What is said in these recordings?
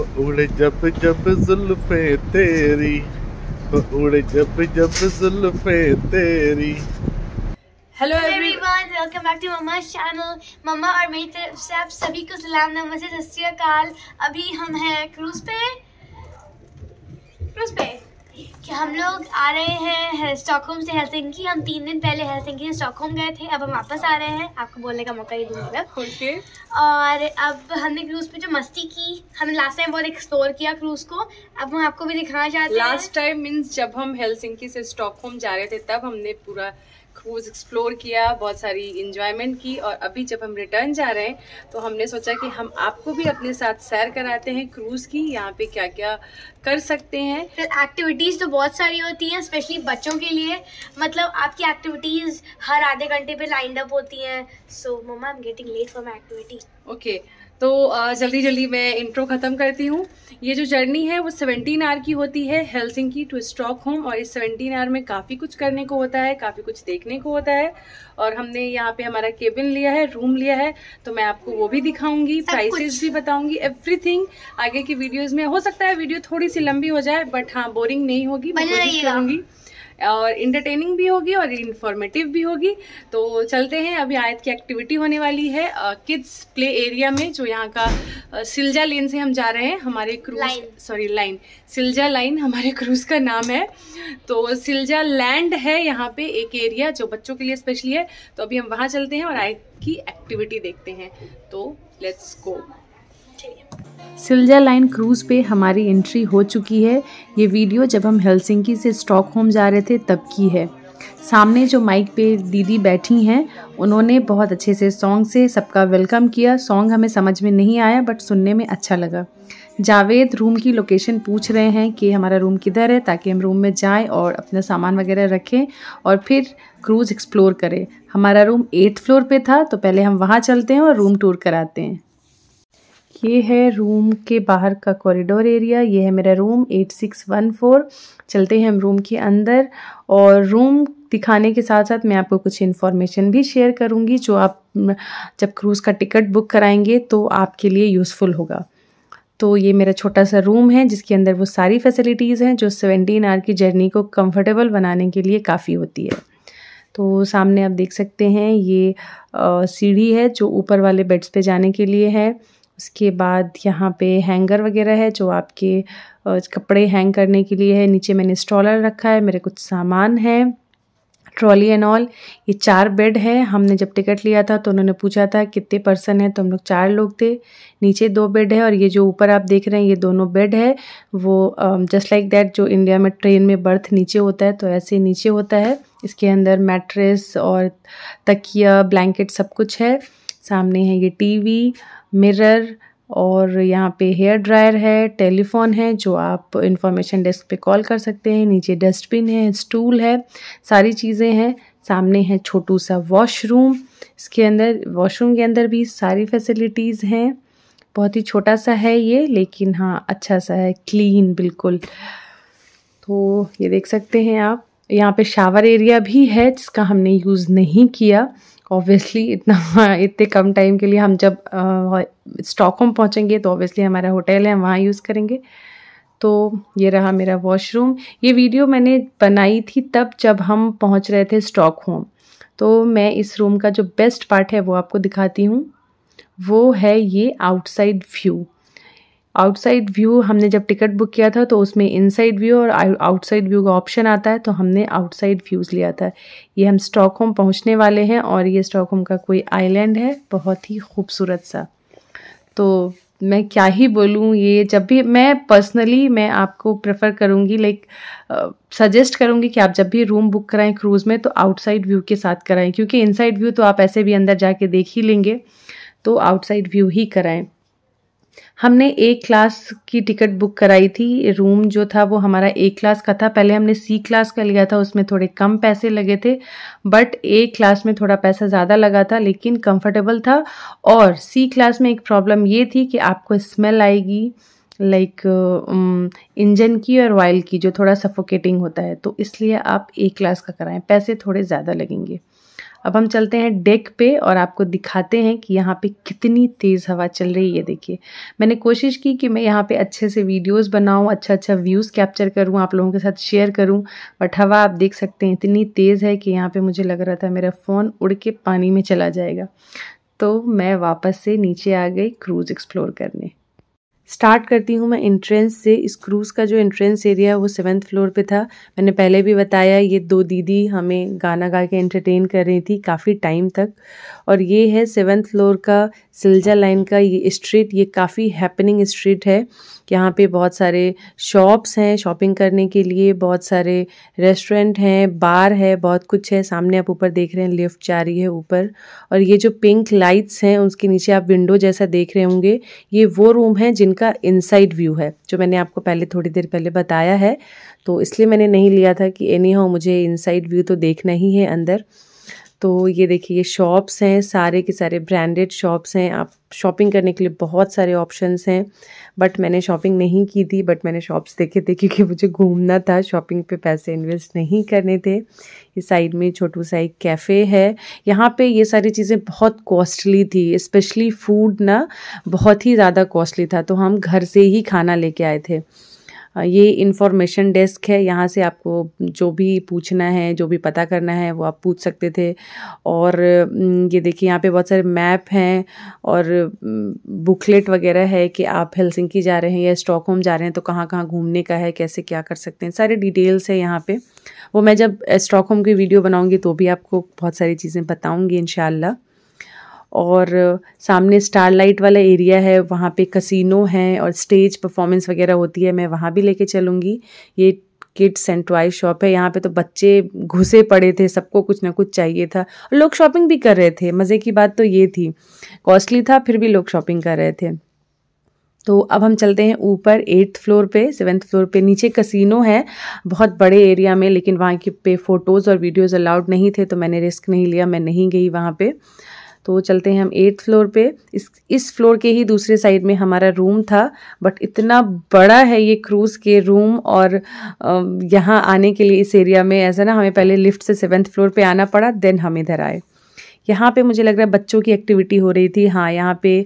उड़े जब जब जुल्फे तेरी उड़े जब जब जुल्फे तेरी hello everyone welcome back to mamma channel मम्मा और मेरी तरफ से आप सभी को सलाम नमस्ते सत अभी हम हैं क्रूज पे हम लोग आ रहे हैं स्टॉकहोम से हेलसिंकी हम तीन दिन पहले हेलसिंकी से स्टॉकहोम गए थे अब हम वापस आ रहे हैं आपको बोलने का मौका ही दूंगा okay. मतलब। और अब हमने क्रूज़ पे जो मस्ती की हमने लास्ट टाइम बहुत एक्सप्लोर किया क्रूज़ को अब हम आपको भी दिखाना चाहते हैं लास्ट टाइम मीन्स जब हम हेलसिंकी से स्टॉकहोम जा रहे थे तब हमने पूरा क्रूज एक्सप्लोर किया बहुत सारी इंजॉयमेंट की और अभी जब हम रिटर्न जा रहे हैं तो हमने सोचा कि हम आपको भी अपने साथ सैर कराते हैं क्रूज़ की यहाँ पे क्या क्या कर सकते हैं एक्टिविटीज़ तो बहुत सारी होती हैं स्पेशली बच्चों के लिए मतलब आपकी एक्टिविटीज़ हर आधे घंटे पे लाइंड अप होती हैं so mamma I am getting late for my activity okay तो जल्दी जल्दी मैं इंट्रो ख़त्म करती हूँ ये जो जर्नी है वो 17 आवर की होती है की टू स्टॉक होम और इस 17 आवर में काफ़ी कुछ करने को होता है काफ़ी कुछ देखने को होता है और हमने यहाँ पे हमारा केबिन लिया है रूम लिया है तो मैं आपको वो भी दिखाऊंगी प्राइसेस भी बताऊंगी एवरीथिंग आगे की वीडियोज़ में हो सकता है वीडियो थोड़ी सी लंबी हो जाए बट हाँ बोरिंग नहीं होगी मैं कोशिश करूँगी और इंटरटेनिंग भी होगी और इन्फॉर्मेटिव भी होगी तो चलते हैं अभी आयत की एक्टिविटी होने वाली है किड्स प्ले एरिया में जो यहाँ का सिलजा लेन से हम जा रहे हैं हमारे cruise sorry line Silja line हमारे क्रूज का नाम है तो सिलजा लैंड है यहाँ पे एक एरिया जो बच्चों के लिए स्पेशली है तो अभी हम वहाँ चलते हैं और आयत की एक्टिविटी देखते हैं तो let's go Silja line cruise पे हमारी एंट्री हो चुकी है ये वीडियो जब हम हेलसिंकी से स्टॉकहोम जा रहे थे तब की है सामने जो माइक पे दीदी बैठी हैं उन्होंने बहुत अच्छे से सॉन्ग से सबका वेलकम किया सॉन्ग हमें समझ में नहीं आया बट सुनने में अच्छा लगा जावेद रूम की लोकेशन पूछ रहे हैं कि हमारा रूम किधर है ताकि हम रूम में जाएं और अपना सामान वगैरह रखें और फिर क्रूज़ एक्सप्लोर करें हमारा रूम एट्थ फ्लोर पे था तो पहले हम वहाँ चलते हैं और रूम टूर कराते हैं ये है रूम के बाहर का कॉरिडोर एरिया ये है मेरा रूम 8614 चलते हैं हम रूम के अंदर और रूम दिखाने के साथ साथ मैं आपको कुछ इन्फॉर्मेशन भी शेयर करूँगी जो आप जब क्रूज़ का टिकट बुक कराएंगे तो आपके लिए यूज़फुल होगा तो ये मेरा छोटा सा रूम है जिसके अंदर वो सारी फैसिलिटीज़ हैं जो सेवेंटीन आर की जर्नी को कम्फर्टेबल बनाने के लिए काफ़ी होती है तो सामने आप देख सकते हैं ये सीढ़ी है जो ऊपर वाले बेड्स पे जाने के लिए है उसके बाद यहाँ पे हैंगर वगैरह है जो आपके कपड़े हैंग करने के लिए है नीचे मैंने स्ट्रॉलर रखा है मेरे कुछ सामान हैं ट्रॉली एंड ऑल ये चार बेड है हमने जब टिकट लिया था तो उन्होंने पूछा था कितने पर्सन है तो हम लोग चार लोग थे नीचे दो बेड है और ये जो ऊपर आप देख रहे हैं ये दोनों बेड है वो जस्ट लाइक दैट जो इंडिया में ट्रेन में बर्थ नीचे होता है तो ऐसे नीचे होता है इसके अंदर मैट्रेस और तकिया ब्लैंकेट सब कुछ है सामने है ये टीवी मिरर और यहाँ पे हेयर ड्रायर है टेलीफोन है जो आप इंफॉर्मेशन डेस्क पे कॉल कर सकते हैं नीचे डस्टबिन है स्टूल है सारी चीज़ें हैं सामने है छोटू सा वॉशरूम इसके अंदर वॉशरूम के अंदर भी सारी फैसिलिटीज़ हैं बहुत ही छोटा सा है ये लेकिन हाँ अच्छा सा है क्लीन बिल्कुल तो ये देख सकते हैं आप यहाँ पे शावर एरिया भी है जिसका हमने यूज़ नहीं किया ऑब्वियसली इतना इतने कम टाइम के लिए हम जब स्टॉक होम पहुँचेंगे तो ऑब्वियसली हमारा होटल है वहाँ यूज़ करेंगे तो ये रहा मेरा वॉशरूम ये वीडियो मैंने बनाई थी तब जब हम पहुँच रहे थे स्टॉक होम तो मैं इस रूम का जो बेस्ट पार्ट है वो आपको दिखाती हूँ वो है ये आउटसाइड व्यू आउटसाइड व्यू हमने जब टिकट बुक किया था तो उसमें इनसाइड व्यू और आउटसाइड व्यू का ऑप्शन आता है तो हमने आउटसाइड व्यूज़ लिया था ये हम स्टॉक होम पहुँचने वाले हैं और ये स्टॉक होम का कोई आइलैंड है बहुत ही खूबसूरत सा तो मैं क्या ही बोलूँ ये जब भी मैं पर्सनली मैं आपको प्रेफर करूँगी लाइक सजेस्ट करूँगी कि आप जब भी रूम बुक कराएं क्रूज़ में तो आउटसाइड व्यू के साथ कराएं क्योंकि इनसाइड व्यू तो आप ऐसे भी अंदर जाके देख ही लेंगे तो आउटसाइड व्यू ही कराएं हमने एक क्लास की टिकट बुक कराई थी रूम जो था वो हमारा ए क्लास का था पहले हमने सी क्लास का लिया था उसमें थोड़े कम पैसे लगे थे बट ए क्लास में थोड़ा पैसा ज़्यादा लगा था लेकिन कंफर्टेबल था और सी क्लास में एक प्रॉब्लम ये थी कि आपको स्मेल आएगी लाइक इंजन की और ऑयल की जो थोड़ा सफोकेटिंग होता है तो इसलिए आप ए क्लास का कराएं पैसे थोड़े ज़्यादा लगेंगे अब हम चलते हैं डेक पे और आपको दिखाते हैं कि यहाँ पे कितनी तेज़ हवा चल रही है देखिए मैंने कोशिश की कि मैं यहाँ पे अच्छे से वीडियोस बनाऊँ अच्छा अच्छा व्यूज़ कैप्चर करूँ आप लोगों के साथ शेयर करूँ बट हवा आप देख सकते हैं इतनी तेज़ है कि यहाँ पर मुझे लग रहा था मेरा फ़ोन उड़ के पानी में चला जाएगा तो मैं वापस से नीचे आ गई क्रूज़ एक्सप्लोर करने स्टार्ट करती हूँ मैं इंट्रेंस से इस क्रूज़ का जो इंट्रेंस एरिया है वो सेवन्थ फ्लोर पे था मैंने पहले भी बताया ये दो दीदी हमें गाना गा के एंटरटेन कर रही थी काफ़ी टाइम तक और ये है सेवन्थ फ्लोर का सिलजा लाइन का ये स्ट्रीट ये काफ़ी हैपनिंग स्ट्रीट है यहाँ पे बहुत सारे शॉप्स हैं शॉपिंग करने के लिए बहुत सारे रेस्टोरेंट हैं बार है बहुत कुछ है सामने आप ऊपर देख रहे हैं लिफ्ट जा रही है ऊपर और ये जो पिंक लाइट्स हैं उसके नीचे आप विंडो जैसा देख रहे होंगे ये वो रूम है जिनका इनसाइड व्यू है जो मैंने आपको पहले थोड़ी देर पहले बताया है तो इसलिए मैंने नहीं लिया था कि एनी हाउ मुझे इनसाइड व्यू तो देखना ही है अंदर तो ये देखिए ये शॉप्स हैं सारे के सारे ब्रांडेड शॉप्स हैं आप शॉपिंग करने के लिए बहुत सारे ऑप्शंस हैं बट मैंने शॉपिंग नहीं की थी बट मैंने शॉप्स देखे थे क्योंकि मुझे घूमना था शॉपिंग पे पैसे इन्वेस्ट नहीं करने थे ये साइड में छोटू सा एक कैफ़े है यहाँ पे ये सारी चीज़ें बहुत कॉस्टली थी स्पेशली फूड ना बहुत ही ज़्यादा कॉस्टली था तो हम घर से ही खाना लेके आए थे ये इन्फॉर्मेशन डेस्क है यहाँ से आपको जो भी पूछना है जो भी पता करना है वो आप पूछ सकते थे और ये देखिए यहाँ पे बहुत सारे मैप हैं और बुकलेट वगैरह है कि आप हेलसिंकी जा रहे हैं या स्टॉकहोम जा रहे हैं तो कहाँ कहाँ घूमने का है कैसे क्या कर सकते हैं सारे डिटेल्स हैं यहाँ पर वो मैं जब स्टॉकहोम की वीडियो बनाऊँगी तो भी आपको बहुत सारी चीज़ें बताऊँगी इन और सामने स्टार लाइट वाला एरिया है वहाँ पे कसिनो है और स्टेज परफॉर्मेंस वगैरह होती है मैं वहाँ भी लेके चलूँगी ये किड्स एंड टॉय शॉप है यहाँ पे तो बच्चे घुसे पड़े थे सबको कुछ ना कुछ चाहिए था और लोग शॉपिंग भी कर रहे थे मज़े की बात तो ये थी कॉस्टली था फिर भी लोग शॉपिंग कर रहे थे तो अब हम चलते हैं ऊपर एट्थ फ्लोर पे सेवन्थ फ्लोर पे नीचे कसिनो है बहुत बड़े एरिया में लेकिन वहाँ के पे फ़ोटोज़ और वीडियोज़ अलाउड नहीं थे तो मैंने रिस्क नहीं लिया मैं नहीं गई वहाँ पर तो चलते हैं हम एट्थ फ्लोर पे इस इस फ्लोर के ही दूसरे साइड में हमारा रूम था बट इतना बड़ा है ये क्रूज़ के रूम और यहाँ आने के लिए इस एरिया में ऐसा ना हमें पहले लिफ्ट से सेवन्थ फ्लोर पे आना पड़ा देन हम इधर आए यहाँ पे मुझे लग रहा है बच्चों की एक्टिविटी हो रही थी हाँ यहाँ पे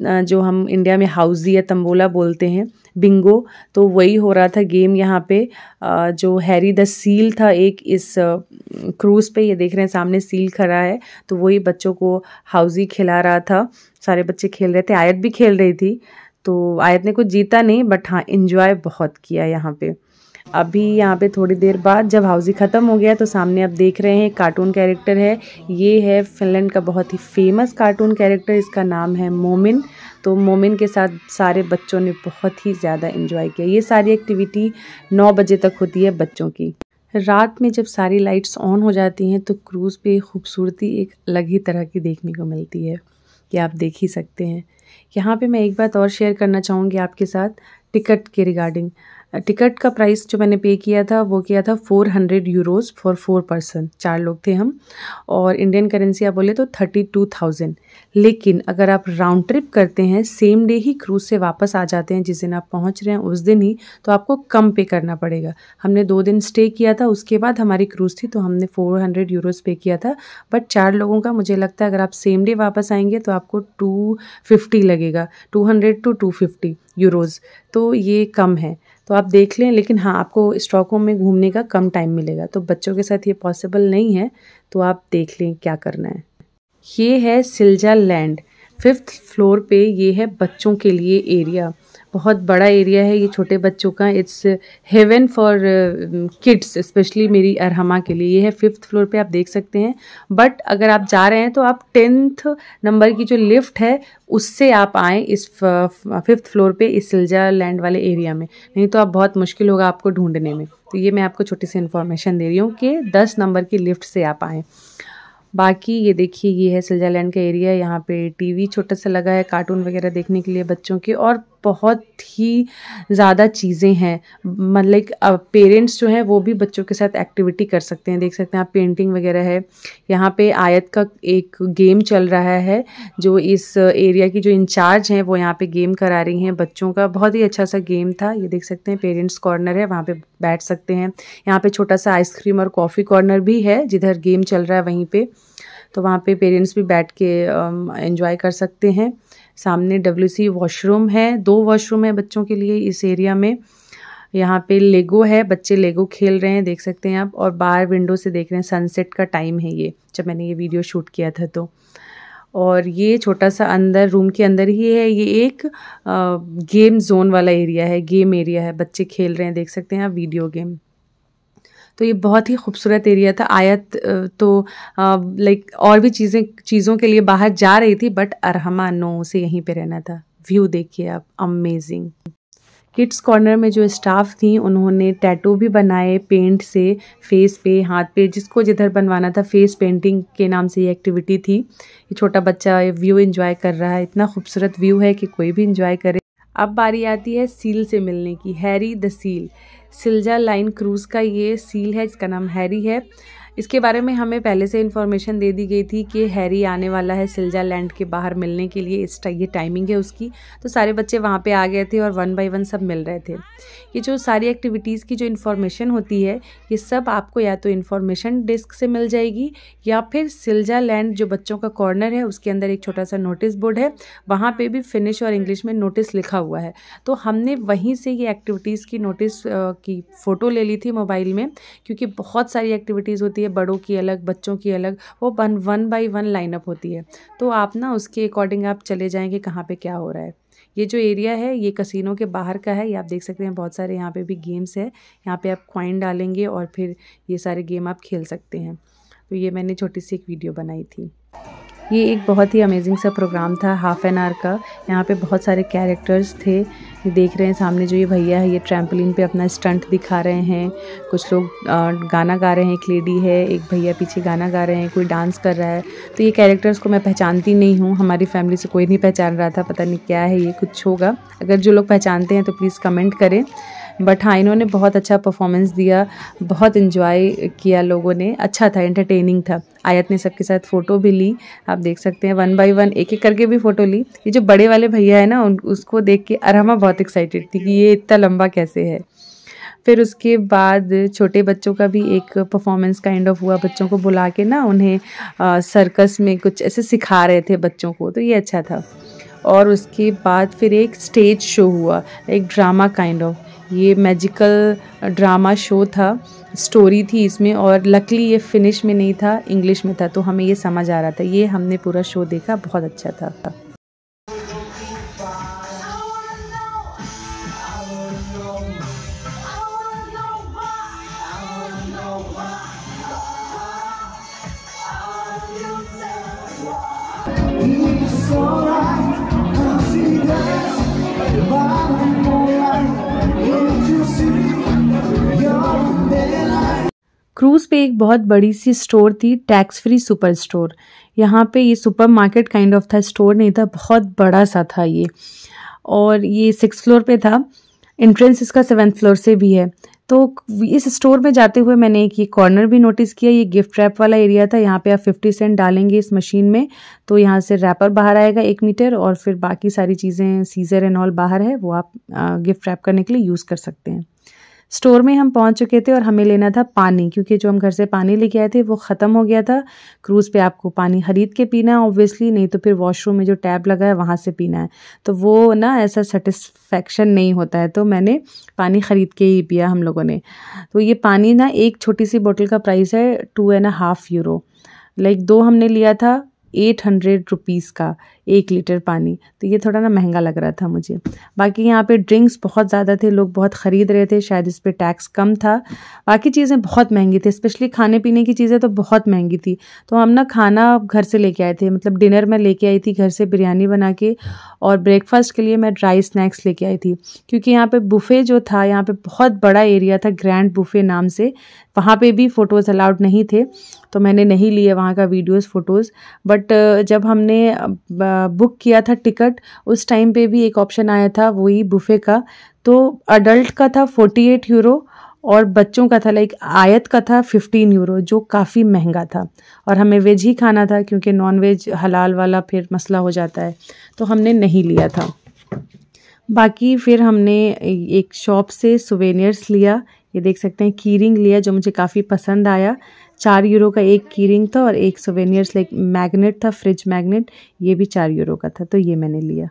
जो हम इंडिया में हाउजी या तंबोला बोलते हैं बिंगो तो वही हो रहा था गेम यहाँ पे जो हैरी द सील था एक इस क्रूज़ पे ये देख रहे हैं सामने सील खड़ा है तो वही बच्चों को हाउजी खिला रहा था सारे बच्चे खेल रहे थे आयत भी खेल रही थी तो आयत ने कुछ जीता नहीं बट हाँ इन्जॉय बहुत किया यहाँ पे अभी यहाँ पे थोड़ी देर बाद जब हाउजी ख़त्म हो गया तो सामने आप देख रहे हैं कार्टून कैरेक्टर है ये है फिनलैंड का बहुत ही फेमस कार्टून कैरेक्टर इसका नाम है मोमिन तो मोमिन के साथ सारे बच्चों ने बहुत ही ज़्यादा इन्जॉय किया ये सारी एक्टिविटी नौ बजे तक होती है बच्चों की रात में जब सारी लाइट्स ऑन हो जाती हैं तो क्रूज़ पे खूबसूरती एक अलग ही तरह की देखने को मिलती है कि आप देख ही सकते हैं यहाँ पे मैं एक बात और शेयर करना चाहूँगी आपके साथ टिकट के रिगार्डिंग टिकट का प्राइस जो मैंने पे किया था वो किया था four hundred euros for four person चार लोग थे हम और इंडियन करेंसी आप बोले तो थर्टी टू थाउजेंड लेकिन अगर आप राउंड ट्रिप करते हैं सेम डे ही क्रूज़ से वापस आ जाते हैं जिस दिन आप पहुंच रहे हैं उस दिन ही तो आपको कम पे करना पड़ेगा हमने दो दिन स्टे किया था उसके बाद हमारी क्रूज़ थी तो हमने फ़ोर हंड्रेड यूरोज़ पे किया था बट चार लोगों का मुझे लगता है अगर आप सेम डे वापस आएंगे तो आपको टू फिफ्टी लगेगा two hundred two two fifty euros तो ये कम है तो आप देख लें लेकिन हाँ आपको स्टॉकों में घूमने का कम टाइम मिलेगा तो बच्चों के साथ ये पॉसिबल नहीं है तो आप देख लें क्या करना है ये है सिलजा लैंड फिफ्थ फ्लोर पे ये है बच्चों के लिए एरिया बहुत बड़ा एरिया है ये छोटे बच्चों का it's heaven for kids specially मेरी अरहमा के लिए ये है फिफ्थ फ्लोर पे आप देख सकते हैं बट अगर आप जा रहे हैं तो आप टेंथ नंबर की जो लिफ्ट है उससे आप आएँ इस फिफ्थ uh, फ्लोर पे इस सिल्जा लैंड वाले एरिया में नहीं तो आप बहुत मुश्किल होगा आपको ढूंढने में तो ये मैं आपको छोटी सी इन्फॉर्मेशन दे रही हूँ कि दस नंबर की लिफ्ट से आप आएँ बाकी ये देखिए ये है लैंड का एरिया यहाँ पे टीवी छोटा सा लगा है कार्टून वगैरह देखने के लिए बच्चों के और बहुत ही ज़्यादा चीज़ें हैं मतलब पेरेंट्स जो हैं वो भी बच्चों के साथ एक्टिविटी कर सकते हैं देख सकते हैं आप पेंटिंग वगैरह है यहाँ पे आयत का एक गेम चल रहा है जो इस एरिया की जो इंचार्ज हैं वो यहाँ पे गेम करा रही हैं बच्चों का बहुत ही अच्छा सा गेम था ये देख सकते हैं पेरेंट्स कॉर्नर है वहाँ पर बैठ सकते हैं यहाँ पर छोटा सा आइसक्रीम और कॉफ़ी कॉर्नर भी है जिधर गेम चल रहा है वहीं पर तो वहाँ पे पेरेंट्स भी बैठ के एंजॉय कर सकते हैं सामने डब्ल्यू वॉशरूम है दो वॉशरूम है बच्चों के लिए इस एरिया में यहाँ पे लेगो है बच्चे लेगो खेल रहे हैं देख सकते हैं आप और बाहर विंडो से देख रहे हैं सनसेट का टाइम है ये जब मैंने ये वीडियो शूट किया था तो और ये छोटा सा अंदर रूम के अंदर ही है ये एक आ, गेम जोन वाला एरिया है गेम एरिया है बच्चे खेल रहे हैं देख सकते हैं आप वीडियो गेम तो ये बहुत ही खूबसूरत एरिया था आयत तो लाइक और भी चीज़ें चीज़ों के लिए बाहर जा रही थी बट अरहमा नो उसे यहीं पे रहना था व्यू देखिए आप अमेजिंग किड्स कॉर्नर में जो स्टाफ थी उन्होंने टैटू भी बनाए पेंट से फेस पे हाथ पे जिसको जिधर बनवाना था फेस पेंटिंग के नाम से ये एक्टिविटी थी ये छोटा बच्चा व्यू एंजॉय कर रहा है इतना खूबसूरत व्यू है कि कोई भी इंजॉय करे अब बारी आती है सील से मिलने की Harry the seal Silja line cruise का ये सील है जिसका नाम हैरी है इसके बारे में हमें पहले से इन्फॉर्मेशन दे दी गई थी कि हैरी आने वाला है सिल्जा लैंड के बाहर मिलने के लिए इस ये टाइमिंग है उसकी तो सारे बच्चे वहाँ पे आ गए थे और वन बाय वन सब मिल रहे थे ये जो सारी एक्टिविटीज़ की जो इन्फॉर्मेशन होती है ये सब आपको या तो इन्फॉर्मेशन डेस्क से मिल जाएगी या फिर सिल्जा लैंड जो बच्चों का कॉर्नर है उसके अंदर एक छोटा सा नोटिस बोर्ड है वहाँ पर भी फिनिश और इंग्लिश में नोटिस लिखा हुआ है तो हमने वहीं से ये एक्टिविटीज़ की नोटिस की फ़ोटो ले ली थी मोबाइल में क्योंकि बहुत सारी एक्टिविटीज़ होती होती है बड़ों की अलग बच्चों की अलग वो one one by one lineup होती है तो आप ना उसके अकॉर्डिंग आप चले जाएँगे कहाँ पर क्या हो रहा है ये जो एरिया है ये कसिनो के बाहर का है ये आप देख सकते हैं बहुत सारे यहाँ पे भी गेम्स है यहाँ पे आप क्वाइन डालेंगे और फिर ये सारे गेम आप खेल सकते हैं तो ये मैंने छोटी सी एक वीडियो बनाई थी ये एक बहुत ही अमेजिंग सा प्रोग्राम था हाफ एन आवर का यहाँ पे बहुत सारे कैरेक्टर्स थे देख रहे हैं सामने जो ये भैया है ये ट्रैम्पलिन पे अपना स्टंट दिखा रहे हैं कुछ लोग गाना गा रहे हैं एक लेडी है एक भैया पीछे गाना गा रहे हैं कोई डांस कर रहा है तो ये कैरेक्टर्स को मैं पहचानती नहीं हूँ हमारी फैमिली से कोई नहीं पहचान रहा था पता नहीं क्या है ये कुछ होगा अगर जो लोग पहचानते हैं तो प्लीज़ कमेंट करें बट हाँ इन्होंने बहुत अच्छा परफॉर्मेंस दिया बहुत इन्जॉय किया लोगों ने अच्छा था एंटरटेनिंग था आयत ने सबके साथ फ़ोटो भी ली आप देख सकते हैं वन बाई वन एक एक करके भी फ़ोटो ली ये जो बड़े वाले भैया है ना उन उसको देख के अरहमा बहुत एक्साइटेड थी कि ये इतना लंबा कैसे है फिर उसके बाद छोटे बच्चों का भी एक परफॉर्मेंस काइंड ऑफ हुआ बच्चों को बुला के ना उन्हें आ, सर्कस में कुछ ऐसे सिखा रहे थे बच्चों को तो ये अच्छा था और उसके बाद फिर एक स्टेज शो हुआ एक ड्रामा काइंड ऑफ ये मैजिकल ड्रामा शो था स्टोरी थी इसमें और लकली ये फिनिश में नहीं था इंग्लिश में था तो हमें ये समझ आ रहा था ये हमने पूरा शो देखा बहुत अच्छा था क्रूज़ पे एक बहुत बड़ी सी स्टोर थी टैक्स फ्री सुपर स्टोर यहाँ पे ये सुपर मार्केट काइंड ऑफ था स्टोर नहीं था बहुत बड़ा सा था ये और ये सिक्स फ्लोर पे था एंट्रेंस इसका सेवन्थ फ्लोर से भी है तो इस स्टोर में जाते हुए मैंने एक ये कॉर्नर भी नोटिस किया ये गिफ्ट रैप वाला एरिया था यहाँ पे आप फिफ्टी सेंट डालेंगे इस मशीन में तो यहाँ से रैपर बाहर आएगा एक मीटर और फिर बाकी सारी चीज़ें सीज़र एंड ऑल बाहर है वो आप गिफ्ट रैप करने के लिए यूज़ कर सकते हैं स्टोर में हम पहुंच चुके थे और हमें लेना था पानी क्योंकि जो हम घर से पानी लेके आए थे वो ख़त्म हो गया था क्रूज़ पे आपको पानी ख़रीद के पीना है ऑब्वियसली नहीं तो फिर वॉशरूम में जो टैब लगा है वहाँ से पीना है तो वो ना ऐसा सेटिस्फेक्शन नहीं होता है तो मैंने पानी ख़रीद के ही पिया हम लोगों ने तो ये पानी ना एक छोटी सी बोतल का प्राइस है two and half euro like दो हमने लिया था एट हंड्रेड रुपीज़ का एक लीटर पानी तो ये थोड़ा ना महंगा लग रहा था मुझे बाकी यहाँ पे ड्रिंक्स बहुत ज़्यादा थे लोग बहुत ख़रीद रहे थे शायद इस पर टैक्स कम था बाकी चीज़ें बहुत महंगी थी स्पेशली खाने पीने की चीज़ें तो बहुत महंगी थी तो हम ना खाना घर से लेके आए थे मतलब डिनर मैं लेके आई थी घर से बिरयानी बना के और ब्रेकफास्ट के लिए मैं ड्राई स्नैक्स लेके आई थी क्योंकि यहाँ पर बुफ़े जो था यहाँ पर बहुत बड़ा एरिया था ग्रैंड बुफ़े नाम से वहाँ पर भी फ़ोटोज़ अलाउड नहीं थे तो मैंने नहीं लिए वहाँ का वीडियोस फ़ोटोज़ बट जब हमने बुक uh, किया था टिकट उस टाइम पे भी एक ऑप्शन आया था वही बुफे का तो अडल्ट का था फोर्टी एट यूरो और बच्चों का था लाइक आयत का था फिफ्टीन यूरो जो काफ़ी महंगा था और हमें वेज ही खाना था क्योंकि नॉन वेज हलाल वाला फिर मसला हो जाता है तो हमने नहीं लिया था बाकी फिर हमने एक शॉप से सुवेनियर्स लिया ये देख सकते हैं कीरिंग लिया जो मुझे काफ़ी पसंद आया चार यूरो का एक की रिंग था और एक सोवेनियर्स लाइक मैगनेट था फ्रिज मैगनेट ये भी चार यूरो का था तो ये मैंने लिया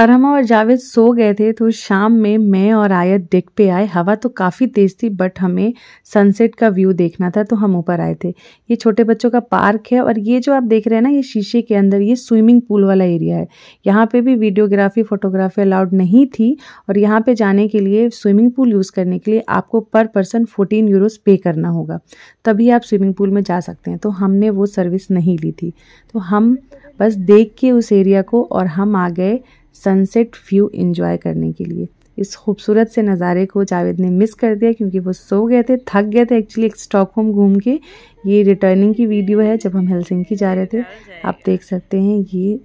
अरमा और जावेद सो गए थे तो शाम में मैं और आयत डेक पे आए हवा तो काफ़ी तेज़ थी बट हमें सनसेट का व्यू देखना था तो हम ऊपर आए थे ये छोटे बच्चों का पार्क है और ये जो आप देख रहे हैं ना ये शीशे के अंदर ये स्विमिंग पूल वाला एरिया है यहाँ पे भी वीडियोग्राफी फोटोग्राफी अलाउड नहीं थी और यहाँ पर जाने के लिए स्विमिंग पूल यूज़ करने के लिए आपको पर पर्सन फोर्टीन यूरोज़ पे करना होगा तभी आप स्विमिंग पूल में जा सकते हैं तो हमने वो सर्विस नहीं ली थी तो हम बस देख के उस एरिया को और हम आ गए सनसेट व्यू इन्जॉय करने के लिए इस खूबसूरत से नज़ारे को जावेद ने मिस कर दिया क्योंकि वो सो गए थे थक गए थे एक्चुअली एक स्टॉक होम घूम के ये रिटर्निंग की वीडियो है जब हम की जा रहे थे आप देख सकते हैं ये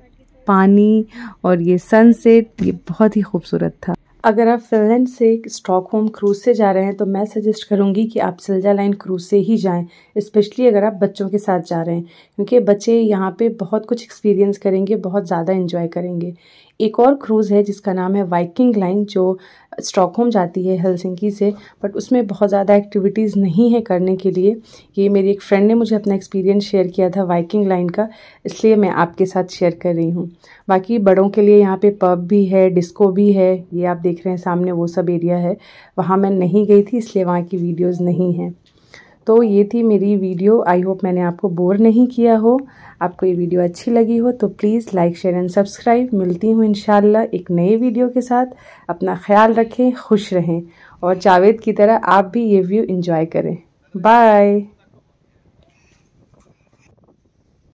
पानी और ये सनसेट ये बहुत ही खूबसूरत था अगर आप फिनलैंड से स्टॉकहोम क्रूज़ से जा रहे हैं तो मैं सजेस्ट करूंगी कि आप सिलजा लाइन क्रूज़ से ही जाएं स्पेशली अगर आप बच्चों के साथ जा रहे हैं क्योंकि बच्चे यहाँ पे बहुत कुछ एक्सपीरियंस करेंगे बहुत ज़्यादा इन्जॉय करेंगे एक और क्रूज़ है जिसका नाम है वाइकिंग लाइन जो स्टॉकहोम जाती है हेलसिंकी से बट उसमें बहुत ज़्यादा एक्टिविटीज़ नहीं है करने के लिए ये मेरी एक फ्रेंड ने मुझे अपना एक्सपीरियंस शेयर किया था वाइकिंग लाइन का इसलिए मैं आपके साथ शेयर कर रही हूँ बाकी बड़ों के लिए यहाँ पे पब भी है डिस्को भी है ये आप देख रहे हैं सामने वो सब एरिया है वहाँ मैं नहीं गई थी इसलिए वहाँ की वीडियोज़ नहीं हैं तो ये थी मेरी वीडियो आई होप मैंने आपको बोर नहीं किया हो आपको ये वीडियो अच्छी लगी हो तो please like share and subscribe मिलती हूँ इन एक नए वीडियो के साथ अपना ख्याल रखें खुश रहें और जावेद की तरह आप भी ये व्यू इन्जॉय करें बाय